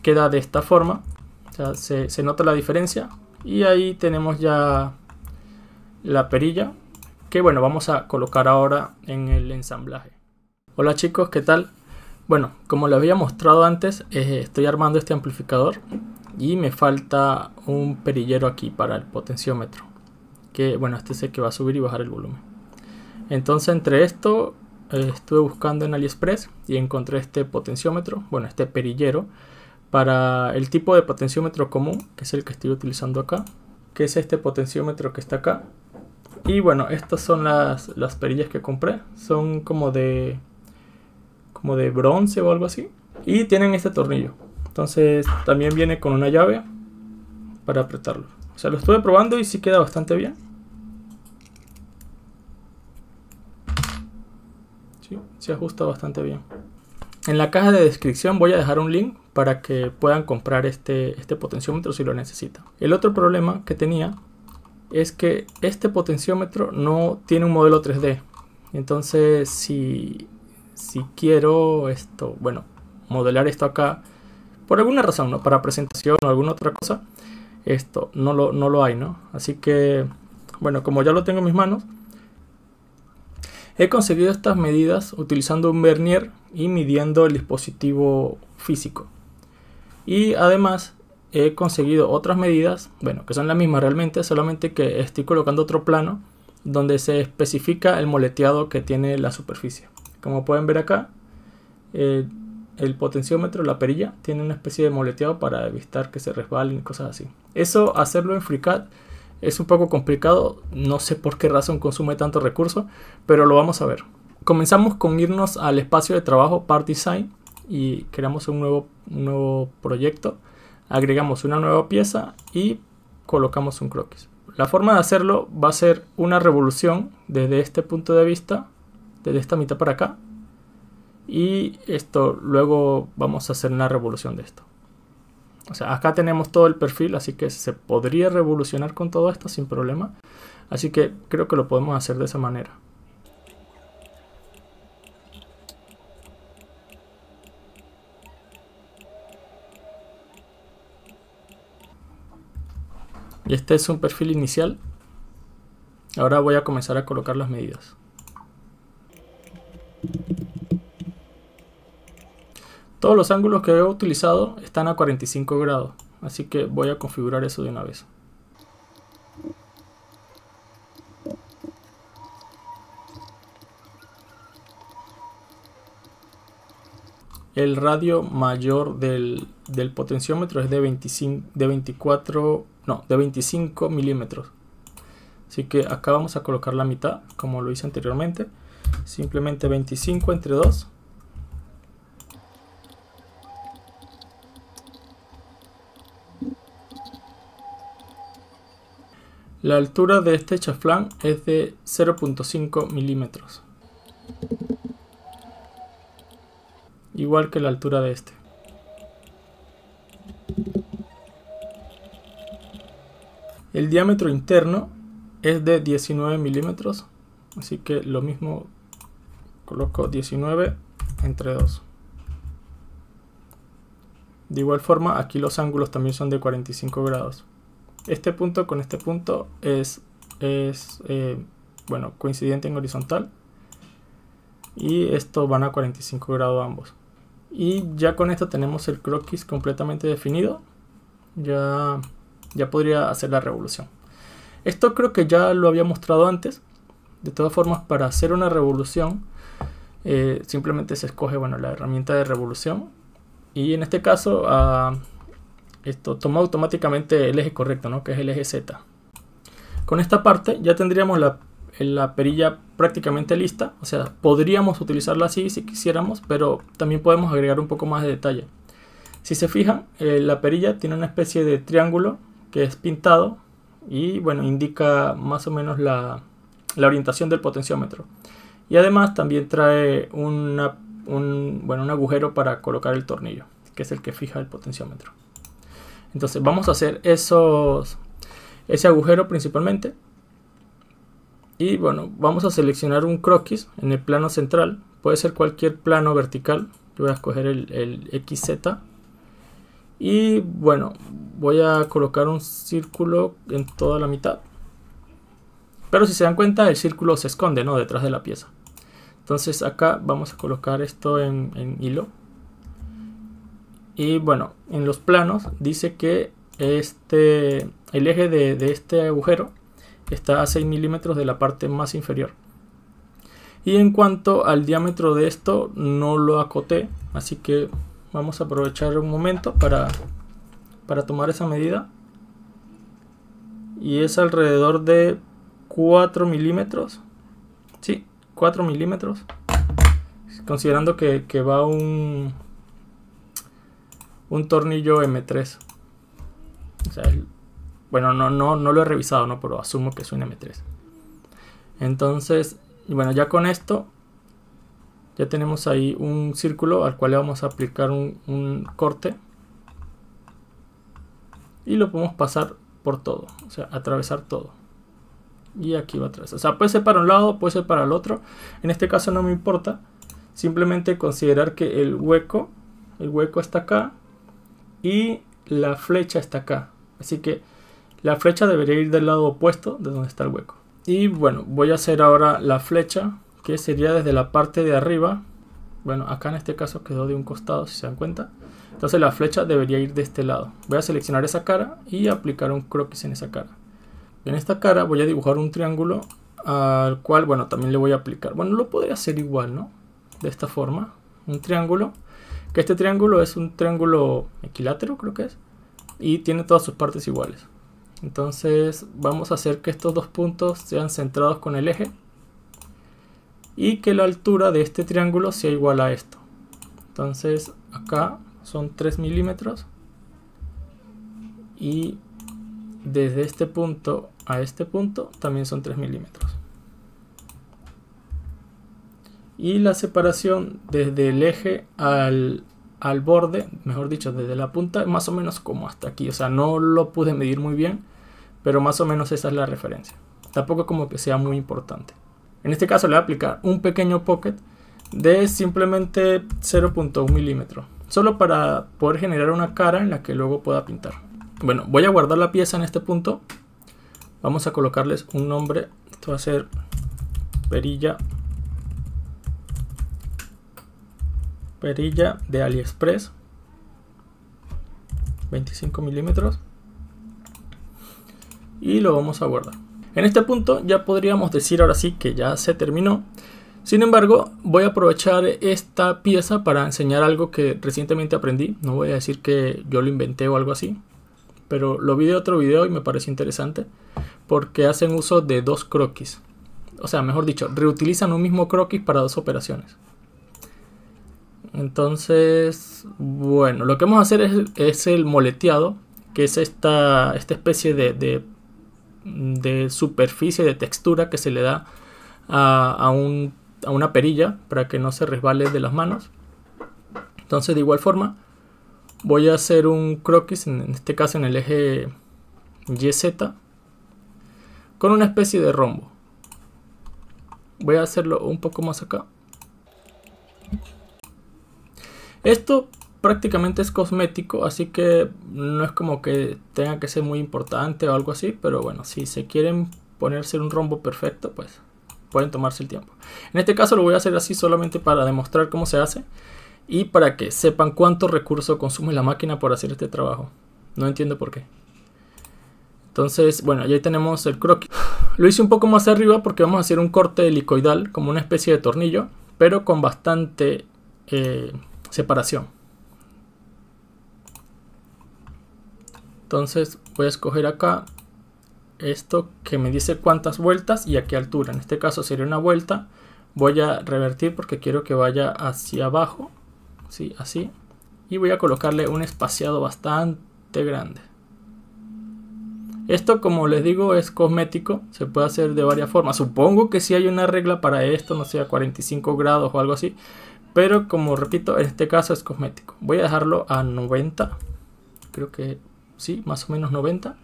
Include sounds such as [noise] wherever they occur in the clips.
queda de esta forma. se, nota la diferencia. Y ahí tenemos ya la perilla que bueno, vamos a colocar ahora en el ensamblaje. Hola chicos, ¿qué tal? Bueno, como les había mostrado antes, eh, estoy armando este amplificador y me falta un perillero aquí para el potenciómetro. Que bueno, este es el que va a subir y bajar el volumen. Entonces entre esto eh, estuve buscando en AliExpress y encontré este potenciómetro, bueno, este perillero para el tipo de potenciómetro común, que es el que estoy utilizando acá, que es este potenciómetro que está acá. Y bueno, estas son las, perillas que compré, son como de, como de bronce o algo así. Y tienen este tornillo, entonces también viene con una llave para apretarlo. O sea, lo estuve probando y si queda bastante bien. Sí, se ajusta bastante bien. En la caja de descripción voy a dejar un link para que puedan comprar este, este potenciómetro si lo necesitan. El otro problema que tenía es que este potenciómetro no tiene un modelo 3D. Entonces, si, si quiero esto, bueno, modelar esto acá, por alguna razón, ¿no? Para presentación o alguna otra cosa, esto no lo, no lo hay, ¿no? Así que, bueno, como ya lo tengo en mis manos, he conseguido estas medidas utilizando un vernier y midiendo el dispositivo físico. Y además he conseguido otras medidas, bueno, que son las mismas realmente, solamente que estoy colocando otro plano donde se especifica el moleteado que tiene la superficie. Como pueden ver acá, el potenciómetro, la perilla, tiene una especie de moleteado para evitar que se resbalen y cosas así. Eso, hacerlo en FreeCAD es un poco complicado, no sé por qué razón consume tanto recurso, pero lo vamos a ver. Comenzamos con irnos al espacio de trabajo Part Design y creamos un nuevo, nuevo proyecto, agregamos una nueva pieza y colocamos un croquis. La forma de hacerlo va a ser una revolución desde este punto de vista, desde esta mitad para acá. Y esto luego vamos a hacer una revolución de esto. O sea, acá tenemos todo el perfil, así que se podría revolucionar con todo esto sin problema. Así que creo que lo podemos hacer de esa manera. este es un perfil inicial. Ahora voy a comenzar a colocar las medidas. Todos los ángulos que he utilizado están a 45 grados, así que voy a configurar eso de una vez. El radio mayor del, potenciómetro es de, 25, de no, de 25 milímetros. Así que acá vamos a colocar la mitad, como lo hice anteriormente. Simplemente 25 entre 2. La altura de este chaflán es de 0.5 milímetros. igual que la altura de este. El diámetro interno es de 19 milímetros, así que lo mismo coloco 19 entre 2. De igual forma, aquí los ángulos también son de 45 grados. Este punto con este punto es, es eh, bueno, coincidente en horizontal. Y estos van a 45 grados ambos. Y ya con esto tenemos el croquis completamente definido. Ya, ya podría hacer la revolución. Esto creo que ya lo había mostrado antes. De todas formas, para hacer una revolución, eh, simplemente se escoge bueno, la herramienta de revolución. Y en este caso, ah, esto toma automáticamente el eje correcto, ¿no? que es el eje Z. Con esta parte ya tendríamos la la perilla prácticamente lista, o sea, podríamos utilizarla así si quisiéramos, pero también podemos agregar un poco más de detalle. Si se fijan, eh, la perilla tiene una especie de triángulo que es pintado y bueno, indica más o menos la, orientación del potenciómetro. Y además también trae un, bueno, un agujero para colocar el tornillo, que es el que fija el potenciómetro. Entonces vamos a hacer esos, ese agujero principalmente y bueno, vamos a seleccionar un croquis en el plano central. Puede ser cualquier plano vertical. Yo voy a escoger el, XZ. Y bueno, voy a colocar un círculo en toda la mitad. Pero si se dan cuenta, el círculo se esconde, ¿no? Detrás de la pieza. Entonces acá vamos a colocar esto en, hilo. Y bueno, en los planos dice que este, el eje de este agujero está a 6 milímetros de la parte más inferior. Y en cuanto al diámetro de esto, no lo acoté, así que vamos a aprovechar un momento para, para tomar esa medida. Y es alrededor de 4 milímetros. Sí, 4 milímetros. Considerando que, va un, un tornillo M3. Bueno, no, no, no lo he revisado, ¿no? Pero asumo que es un M3. Entonces, bueno, ya con esto, ya tenemos ahí un círculo al cual le vamos a aplicar un, corte. Y lo podemos pasar por todo, o sea, atravesar todo. Y aquí va atrás. O sea, puede ser para un lado, puede ser para el otro. En este caso no me importa. Simplemente considerar que el hueco, el hueco está acá y la flecha está acá. Así que la flecha debería ir del lado opuesto de donde está el hueco. Y bueno, voy a hacer ahora la flecha que sería desde la parte de arriba. Bueno, acá en este caso quedó de un costado, si se dan cuenta. Entonces la flecha debería ir de este lado. Voy a seleccionar esa cara y aplicar un croquis en esa cara. En esta cara voy a dibujar un triángulo al cual, bueno, también le voy a aplicar. Bueno, lo podría hacer igual, ¿no? De esta forma. Un triángulo. Que este triángulo es un triángulo equilátero, creo que es. Y tiene todas sus partes iguales. Entonces vamos a hacer que estos dos puntos sean centrados con el eje y que la altura de este triángulo sea igual a esto. Entonces acá son 3 milímetros y desde este punto a este punto también son 3 milímetros. Y la separación desde el eje al, borde, mejor dicho, desde la punta, más o menos como hasta aquí. O sea, no lo pude medir muy bien pero más o menos esa es la referencia. Tampoco como que sea muy importante. En este caso le voy a aplicar un pequeño pocket de simplemente 0.1 milímetro. Solo para poder generar una cara en la que luego pueda pintar. Bueno, voy a guardar la pieza en este punto. Vamos a colocarles un nombre. Esto va a ser perilla. Perilla de AliExpress. 25 milímetros y lo vamos a guardar. En este punto ya podríamos decir ahora sí que ya se terminó. Sin embargo, voy a aprovechar esta pieza para enseñar algo que recientemente aprendí. No voy a decir que yo lo inventé o algo así, pero lo vi de otro video y me pareció interesante porque hacen uso de dos croquis. O sea, mejor dicho, reutilizan un mismo croquis para dos operaciones. Entonces, bueno, lo que vamos a hacer es, el moleteado, que es esta, esta especie de de superficie, de textura que se le da a, una perilla para que no se resbale de las manos. Entonces de igual forma voy a hacer un croquis, en este caso en el eje YZ, con una especie de rombo. Voy a hacerlo un poco más acá. Esto prácticamente es cosmético, así que no es como que tenga que ser muy importante o algo así, pero bueno, si se quieren ponerse un rombo perfecto, pues pueden tomarse el tiempo. En este caso lo voy a hacer así solamente para demostrar cómo se hace y para que sepan cuánto recurso consume la máquina por hacer este trabajo. No entiendo por qué. Entonces, bueno, ya tenemos el croquis. [sighs] Lo hice un poco más arriba porque vamos a hacer un corte helicoidal, como una especie de tornillo, pero con bastante eh, separación. Entonces voy a escoger acá esto que me dice cuántas vueltas y a qué altura. En este caso sería una vuelta. Voy a revertir porque quiero que vaya hacia abajo. Sí, así. Y voy a colocarle un espaciado bastante grande. Esto, como les digo, es cosmético. Se puede hacer de varias formas. Supongo que si hay una regla para esto, no sea 45 grados o algo así. Pero como repito, en este caso es cosmético. Voy a dejarlo a 90. Creo que sí, más o menos 90.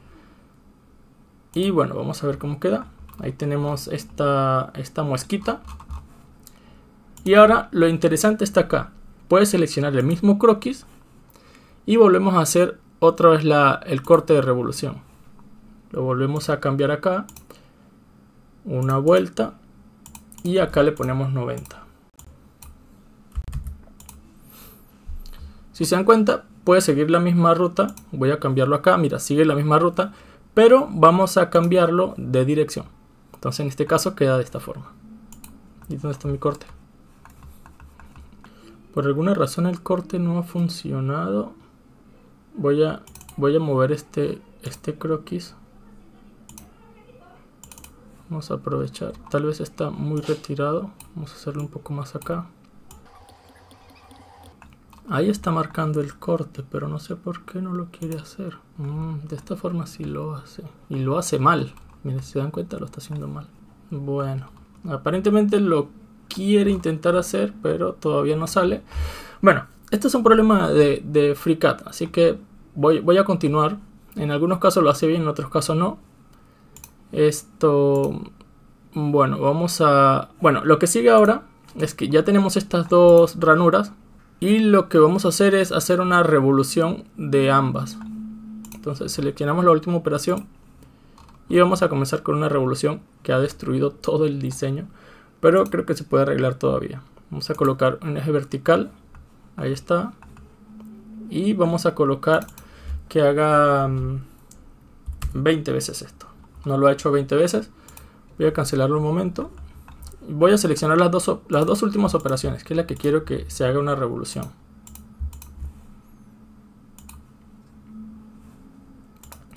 Y bueno, vamos a ver cómo queda. Ahí tenemos esta, esta muesquita. Y ahora lo interesante está acá. Puedes seleccionar el mismo croquis y volvemos a hacer otra vez la, el corte de revolución. Lo volvemos a cambiar acá. Una vuelta. Y acá le ponemos 90. Si se dan cuenta, puede seguir la misma ruta. Voy a cambiarlo acá. Mira, sigue la misma ruta. Pero vamos a cambiarlo de dirección. Entonces en este caso queda de esta forma. ¿Y dónde está mi corte? Por alguna razón el corte no ha funcionado. Voy a, voy a mover este, este croquis. Vamos a aprovechar. Tal vez está muy retirado. Vamos a hacerlo un poco más acá. Ahí está marcando el corte, pero no sé por qué no lo quiere hacer. Mm, de esta forma sí lo hace. Y lo hace mal. Miren, se dan cuenta, lo está haciendo mal. Bueno, aparentemente lo quiere intentar hacer, pero todavía no sale. Bueno, este es un problema de, de FreeCAD, así que voy, voy a continuar. En algunos casos lo hace bien, en otros casos no. Esto... Bueno, vamos a... Bueno, lo que sigue ahora es que ya tenemos estas dos ranuras y lo que vamos a hacer es hacer una revolución de ambas entonces seleccionamos la última operación y vamos a comenzar con una revolución que ha destruido todo el diseño pero creo que se puede arreglar todavía vamos a colocar un eje vertical ahí está y vamos a colocar que haga 20 mm, veces esto no lo ha hecho 20 veces voy a cancelarlo un momento voy a seleccionar las dos, las dos últimas operaciones, que es la que quiero que se haga una revolución.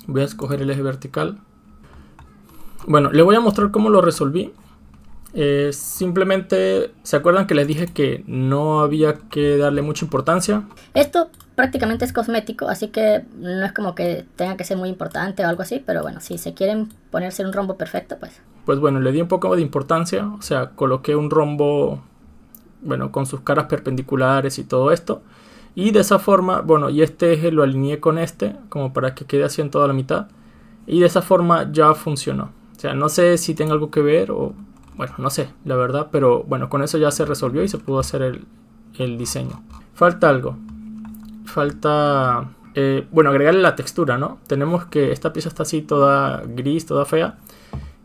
Voy a escoger el eje vertical. Bueno, le voy a mostrar cómo lo resolví. Eh, simplemente, ¿se acuerdan que les dije que no había que darle mucha importancia? Esto prácticamente es cosmético, así que no es como que tenga que ser muy importante o algo así, pero bueno, si se quieren ponerse un rombo perfecto, pues pues bueno, le di un poco de importancia, o sea, coloqué un rombo, bueno, con sus caras perpendiculares y todo esto. Y de esa forma, bueno, y este eje lo alineé con este, como para que quede así en toda la mitad. Y de esa forma ya funcionó. O sea, no sé si tenga algo que ver o, bueno, no sé, la verdad, pero bueno, con eso ya se resolvió y se pudo hacer el, diseño. Falta algo. Falta, eh, bueno, agregarle la textura, ¿no? Tenemos que esta pieza está así toda gris, toda fea.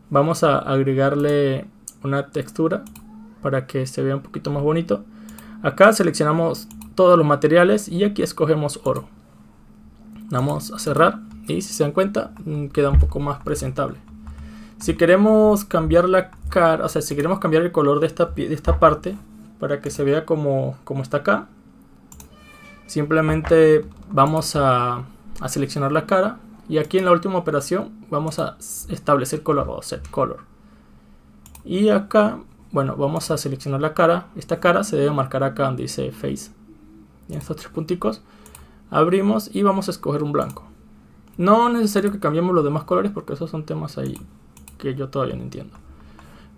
Vamos a agregarle una textura para que se vea un poquito más bonito. Acá seleccionamos todos los materiales y aquí escogemos oro. Vamos a cerrar y si se dan cuenta mm, queda un poco más presentable. Si queremos cambiar la cara, o sea, si queremos cambiar el color de esta, de esta parte para que se vea como, está acá, simplemente vamos a, a seleccionar la cara y aquí en la última operación vamos a establecer color o set color. Y acá, bueno, vamos a seleccionar la cara. Esta cara se debe marcar acá donde dice face. En estos tres punticos. Abrimos y vamos a escoger un blanco. No es necesario que cambiemos los demás colores porque esos son temas ahí que yo todavía no entiendo.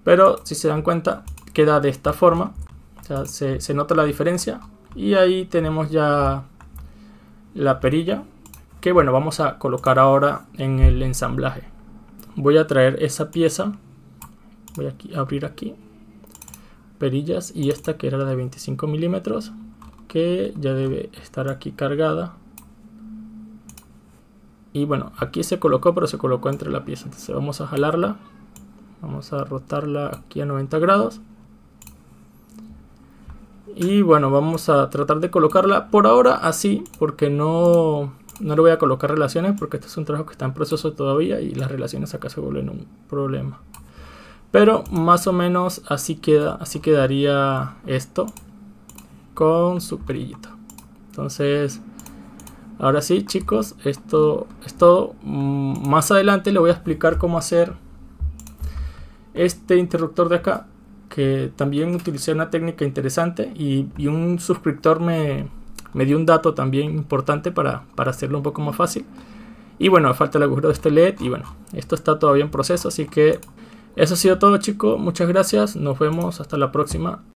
Pero si se dan cuenta, queda de esta forma. O sea, se, se nota la diferencia. Y ahí tenemos ya la perilla que bueno, vamos a colocar ahora en el ensamblaje. Voy a traer esa pieza, voy a abrir aquí, perillas y esta que era la de 25 milímetros, que ya debe estar aquí cargada. Y bueno, aquí se colocó, pero se colocó entre la pieza. Entonces vamos a jalarla, vamos a rotarla aquí a 90 grados. Y bueno, vamos a tratar de colocarla por ahora así, porque no, no le voy a colocar relaciones porque este es un trabajo que está en proceso todavía y las relaciones acá se vuelven un problema. Pero más o menos así, queda, así quedaría esto con su perillito. Entonces, ahora sí chicos, esto es todo. Mm, más adelante le voy a explicar cómo hacer este interruptor de acá. Que también utilicé una técnica interesante y un suscriptor me, me dio un dato también importante para, para hacerlo un poco más fácil. Y bueno, falta el agujero de este LED y bueno, esto está todavía en proceso, así que eso ha sido todo chicos, muchas gracias, nos vemos hasta la próxima.